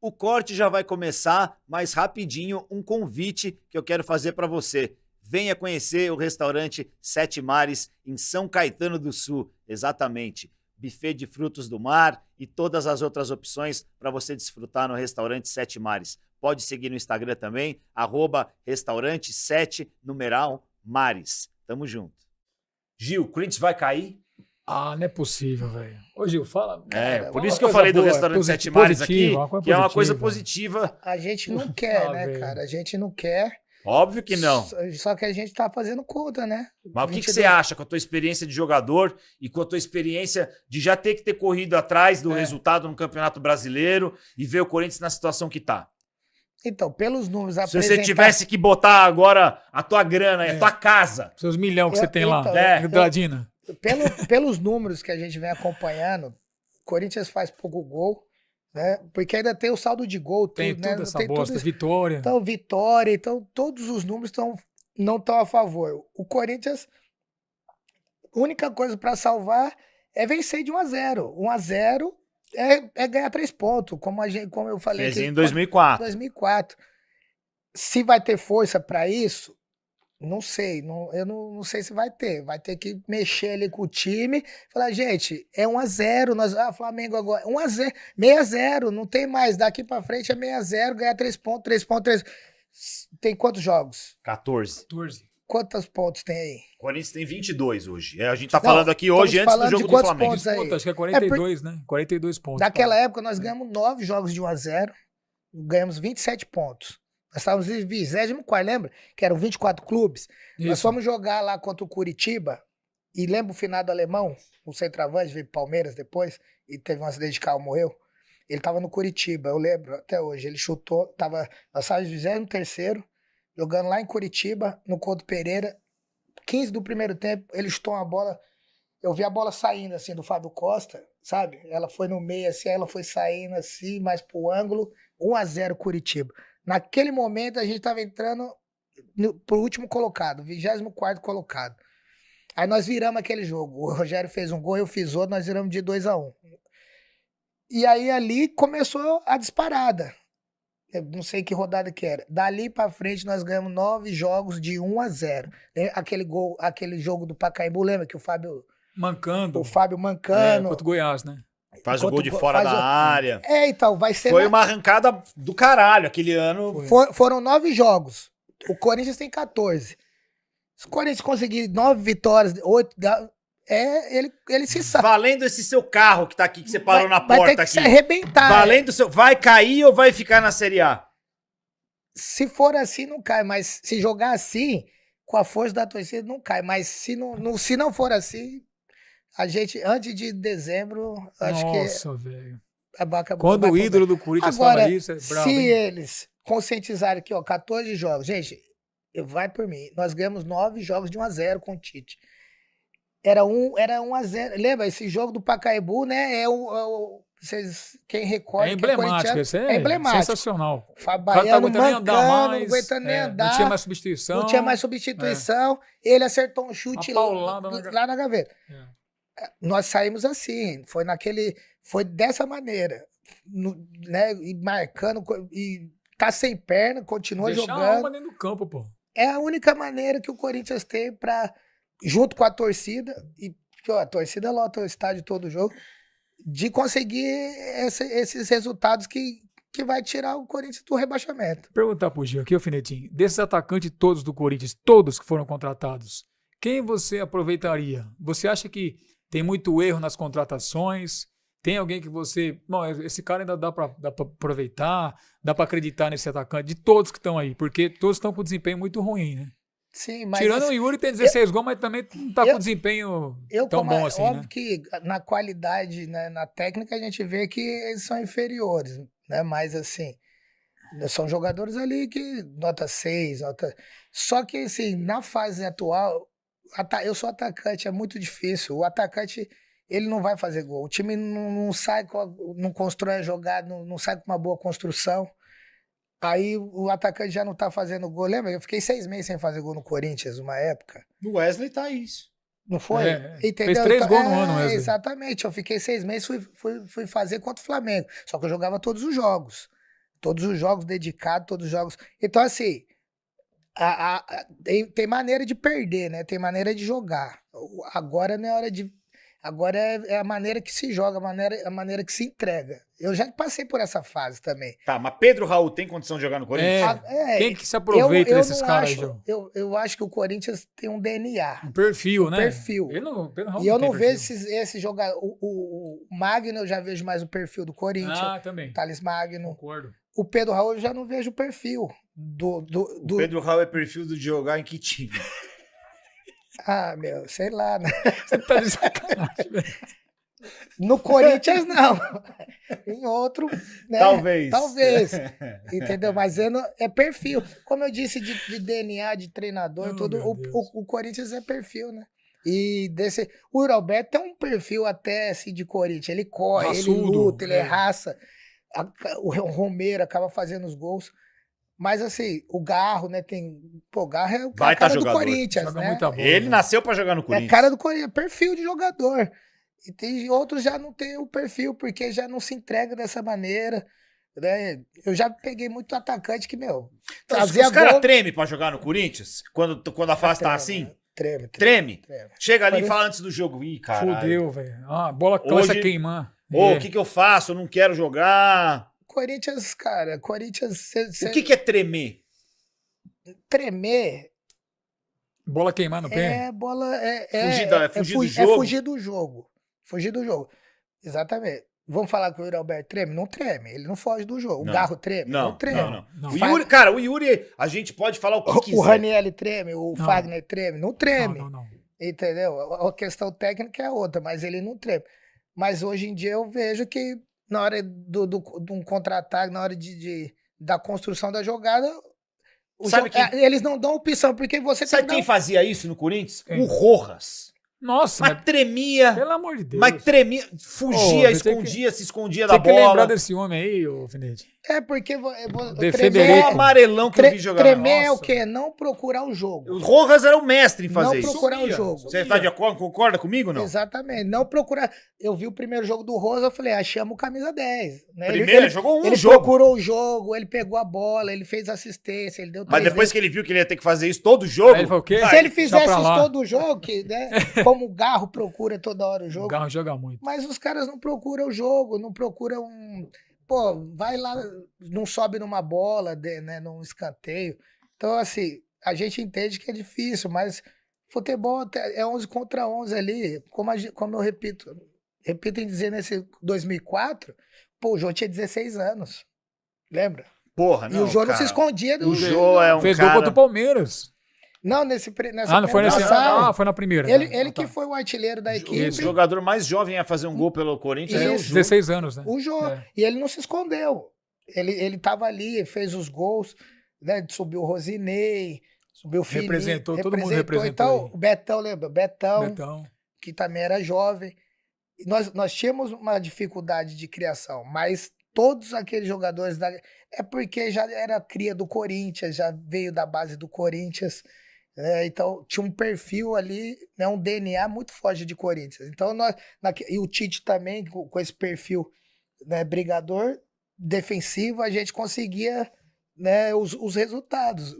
O corte já vai começar, mas rapidinho um convite que eu quero fazer para você. Venha conhecer o restaurante Sete Mares em São Caetano do Sul, exatamente. Buffet de frutos do mar e todas as outras opções para você desfrutar no restaurante Sete Mares. Pode seguir no Instagram também, arroba restaurante 7 numeral mares. Tamo junto. Gil, o Corinthians vai cair? Ah, não é possível, velho. Ô, Gil, fala. É, por isso que eu falei boa, do restaurante positivo, Sete Mares aqui, que é uma coisa positiva. A gente não quer, ah, né, véio. cara? A gente não quer. Óbvio que não. Só que a gente tá fazendo conta, né? Mas o que, que, você acha com a tua experiência de jogador e com a tua experiência de já ter que ter corrido atrás do é. resultado no Campeonato Brasileiro e ver o Corinthians na situação que tá? Então, pelos números Se apresentar... você tivesse que botar agora a tua grana, é. a tua casa. Seus milhões que eu, você tem então, lá, é. Né? pelo, pelos números que a gente vem acompanhando, Corinthians faz pouco gol, né? Porque ainda tem o saldo de gol, né? tem tudo, né? toda essa tem bosta, tudo vitória. Então, vitória, então todos os números estão não estão a favor. O Corinthians a única coisa para salvar é vencer de 1 a 0. 1 a 0 é, é ganhar três pontos, como a gente, como eu falei Fez em 2004. 2004. Se vai ter força para isso, não sei, não, eu não, não, sei se vai ter. Vai ter que mexer ali com o time. Falar, gente, é 1x0. Nós, ah, Flamengo agora. 1x0, 6x0, não tem mais. Daqui pra frente é 6x0, ganhar 3 pontos, 3 pontos, 3. Tem quantos jogos? 14. 14. Quantos pontos tem aí? O Corinthians tem 22 hoje. É, a gente tá não, falando aqui hoje antes do jogo do Flamengo. Pontos aí? Puta, acho que é 42, é por... né? 42 pontos. Naquela época nós ganhamos 9 jogos de 1x0, ganhamos 27 pontos. Nós estávamos em 24, lembra? Que eram 24 clubes. Isso. Nós fomos jogar lá contra o Curitiba. E lembra o finado alemão? O centroavante veio Palmeiras depois. E teve um acidente de carro, morreu. Ele estava no Curitiba, eu lembro até hoje. Ele chutou, tava, nós estávamos em 23 jogando lá em Curitiba, no Couto Pereira. 15 do primeiro tempo, ele chutou uma bola. Eu vi a bola saindo assim do Fábio Costa, sabe? Ela foi no meio assim, ela foi saindo assim, mais pro ângulo. 1 a 0 Curitiba. Naquele momento a gente estava entrando no, pro último colocado, 24 colocado. Aí nós viramos aquele jogo. O Rogério fez um gol, eu fiz outro, nós viramos de 2 a 1 um. E aí ali começou a disparada. Eu não sei que rodada que era. Dali para frente nós ganhamos nove jogos de 1 a 0. Aquele gol, aquele jogo do Pacaembu, lembra que o Fábio mancando. O Fábio mancando. É, contra o Goiás, né? Faz Enquanto, o gol de fora da o... área. É, então, vai ser. Foi na... uma arrancada do caralho aquele ano. For, foram nove jogos. O Corinthians tem 14. Se o Corinthians conseguir nove vitórias, oito. É, ele, ele se sabe. Valendo esse seu carro que tá aqui, que você parou vai, na porta vai ter que aqui. Se arrebentar. Valendo é. seu. Vai cair ou vai ficar na Série A? Se for assim, não cai. Mas se jogar assim, com a força da torcida, não cai. Mas se não, não se não for assim, a gente, antes de dezembro, acho Nossa, que. Nossa, velho. Quando o ídolo do Corinthians Agora, fala isso, é bravo, Se hein? eles conscientizarem aqui, ó, 14 jogos, gente, vai por mim. Nós ganhamos 9 jogos de 1 x 0 com o Tite. Era 1, era 1 a 0 Lembra, esse jogo do Pacaembu, né? É o. É o vocês, quem recorda. É, é emblemático, esse é, é emblemático. sensacional. Tá Fabiano tá mancando, mais, não aguentando nem andar. É, não tinha mais substituição. Não tinha mais substituição. É. Ele acertou um chute lá, lá, na gaveta. É nós saímos assim, foi naquele, foi dessa maneira, no, né, e marcando e tá sem perna, continua Deixar jogando. A alma dentro do campo, pô. É a única maneira que o Corinthians tem para junto com a torcida e a torcida lota o estádio todo jogo de conseguir esse, esses resultados que que vai tirar o Corinthians do rebaixamento. Perguntar pro Gil aqui, Alfinetinho, desses atacantes todos do Corinthians, todos que foram contratados, quem você aproveitaria? Você acha que tem muito erro nas contratações, tem alguém que você. Bom, esse cara ainda dá para aproveitar, dá para acreditar nesse atacante, de todos que estão aí, porque todos estão com desempenho muito ruim, né? Sim, mas. Tirando assim, o Yuri, tem 16 eu, gols, mas também não está com desempenho eu, tão como, é bom assim. Óbvio né? que na qualidade, né, na técnica, a gente vê que eles são inferiores, né? Mas assim. São jogadores ali que nota 6, nota. Só que, assim, na fase atual, eu sou atacante, é muito difícil. O atacante, ele não vai fazer gol. O time não, não sai, não constrói a jogada, não, não, sai com uma boa construção. Aí o atacante já não tá fazendo gol. Lembra? Eu fiquei seis meses sem fazer gol no Corinthians, uma época. O Wesley tá isso. Não foi? É, é. Entendeu? Fez três então, gols é, no ano mesmo. Exatamente. Eu fiquei seis meses, fui, fui, fui fazer contra o Flamengo. Só que eu jogava todos os jogos. Todos os jogos dedicados, todos os jogos. Então, assim, a, a, tem, tem maneira de perder, né? Tem maneira de jogar. Agora não é hora de. Agora é, é a maneira que se joga, a maneira, a maneira que se entrega. Eu já passei por essa fase também. Tá, mas Pedro Raul tem condição de jogar no Corinthians? É, ah, é, Quem que se aproveita eu, eu desses caras, acho, eu, eu acho que o Corinthians tem um DNA. Um perfil, um né? Perfil. Não, e eu não, vejo esse esses O, o, o, Magno, eu já vejo mais o perfil do Corinthians. Ah, também. Thales Magno. Concordo. O Pedro Raul eu já não vejo o perfil. Do, do, do... O Pedro Raul é perfil do jogar em que time? ah, meu, sei lá. Né? Você tá No Corinthians, não. em outro, né? Talvez. Talvez. Entendeu? Mas eu não, é perfil. Como eu disse, de, de DNA, de treinador, oh, tudo. O, o, o, Corinthians é perfil, né? E desse. O Roberto tem é um perfil até assim de Corinthians. Ele corre, Raçudo, ele luta, ele é raça a, o Romero acaba fazendo os gols. Mas assim, o Garro, né? Tem. Pô, Garro é o tá cara do Corinthians. Joga né? Bola, Ele né? nasceu para jogar no é Corinthians. É cara do Corinthians, é perfil de jogador. E tem outros já não tem o perfil, porque já não se entrega dessa maneira. Né? Eu já peguei muito atacante que, meu. Então, os os caras tremem pra jogar no Corinthians? Quando, quando a ah, fase tá assim? Né? Treme, treme, treme, treme. Chega ali e fala antes do jogo. Ih, cara. Fudeu, velho. Ah, bola começa Hoje... queimar. Ou é. o que, que eu faço? Eu não quero jogar. Corinthians, cara, Corinthians. Cê, cê... O que, que é tremer? Tremer. Bola queimar no pé? É, bola. É, é, fugir, da, é, fugir, é, do jogo. É fugir do jogo. Fugir do jogo. Exatamente. Vamos falar que o Yuri Alberto treme? Não treme, ele não foge do jogo. Não. O Garro treme? Não, não treme. Não, não. O Yuri, cara, o Yuri, a gente pode falar o que o, quiser. O Raniel treme, o não. Fagner treme, não treme. Não, não, não. Entendeu? A questão técnica é outra, mas ele não treme. Mas hoje em dia eu vejo que na hora do, do, de um contra-ataque, na hora de, de, da construção da jogada, Sabe quem... É, eles não dão opção, porque você Sabe quem fazia isso no Corinthians? Quem? O Rojas. Nossa, mas, mas, tremia. Pelo amor de Deus. Mas tremia, fugia, oh, escondia, que... se escondia da bola. Tem que lembrar desse homem aí, ô é porque é, defender tremer, o amarelão que tre, eu vi jogar. Tremer é o quê? Não procurar o jogo. O Rojas era o mestre em fazer não isso. Não procurar o jogo. Você está de acordo? Concorda comigo não? Exatamente. Não procurar. Eu vi o primeiro jogo do Rojas, eu falei, ah, o camisa 10. Né? Primeiro ele, ele jogou um ele jogo. Ele procurou o jogo, ele pegou a bola, ele fez assistência, ele deu Mas depois vezes. que ele viu que ele ia ter que fazer isso todo jogo... ele falou, o quê? Se ele fizesse isso todo jogo, que, né, como o Garro procura toda hora o jogo... O Garro joga muito. Mas os caras não procuram o jogo, não procuram... Um pô, vai lá, não sobe numa bola, né, num escanteio. Então, assim, a gente entende que é difícil, mas futebol é 11 contra 11 ali. Como, a, como eu repito, repito em dizer nesse 2004, pô, o Jô tinha 16 anos. Lembra? Porra, não, e o Jô cara. não se escondia do O Jô é um Fez cara... gol contra o Palmeiras. Não, nesse, nessa ah, não foi nesse, ah, foi na primeira. Ele, né? ele ah, tá. que foi o artilheiro da equipe. O jogador mais jovem a fazer um gol pelo Corinthians Isso. é o Jô. 16 anos, né? O Jô. É. E ele não se escondeu. Ele, ele tava ali, fez os gols, né? Subiu o Rosinei, subiu o Felipe. Representou, todo representou, mundo representou. Então, aí. o Betão, lembra? Betão, Betão, que também era jovem. Nós, nós tínhamos uma dificuldade de criação, mas todos aqueles jogadores da... É porque já era cria do Corinthians, já veio da base do Corinthians. É, então, tinha um perfil ali, né, um DNA muito forte de Corinthians. Então, nós, na, e o Tite também, com, com, esse perfil né, brigador, defensivo, a gente conseguia né, os, os resultados.